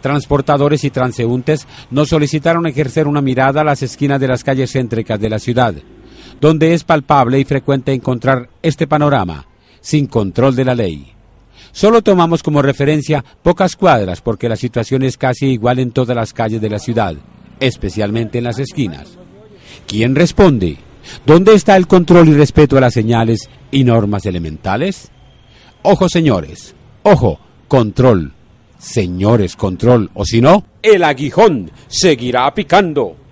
Transportadores y transeúntes nos solicitaron ejercer una mirada a las esquinas de las calles céntricas de la ciudad, donde es palpable y frecuente encontrar este panorama, sin control de la ley. Solo tomamos como referencia pocas cuadras porque la situación es casi igual en todas las calles de la ciudad, especialmente en las esquinas. ¿Quién responde? ¿Dónde está el control y respeto a las señales y normas elementales? Ojo, señores, ojo, control. Señores, control, o si no, el aguijón seguirá picando.